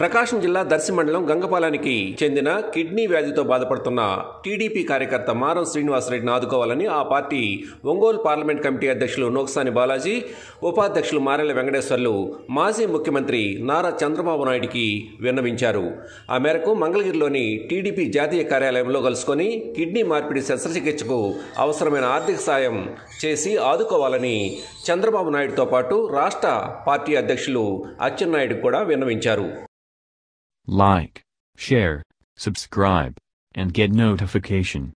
ప్రకాశం జిల్లా దర్శి మండలం గంగపాలానికి చెందిన కిడ్నీ వ్యాధితో బాధపడుతున్న టీడీపీ కార్యకర్త మారం శ్రీనివాసరెడ్డిని ఆదుకోవాలని ఆ పార్టీ ఒంగోలు పార్లమెంట్ కమిటీ అధ్యక్షులు నోక్సాని బాలాజీ ఉపాధ్యక్షులు మారెల వెంకటేశ్వర్లు మాజీ ముఖ్యమంత్రి నారా చంద్రబాబు నాయుడికి విన్నవించారు ఆ మేరకు మంగళగిరిలోని టీడీపీ జాతీయ కార్యాలయంలో కలుసుకొని కిడ్నీ మార్పిడి శస్త్రచికిత్సకు అవసరమైన ఆర్థిక సాయం చేసి ఆదుకోవాలని చంద్రబాబు నాయుడుతో పాటు రాష్ట్ర పార్టీ అధ్యక్షులు అచ్చెన్నాయుడు కూడా విన్నవించారు like, share, subscribe, and get notification.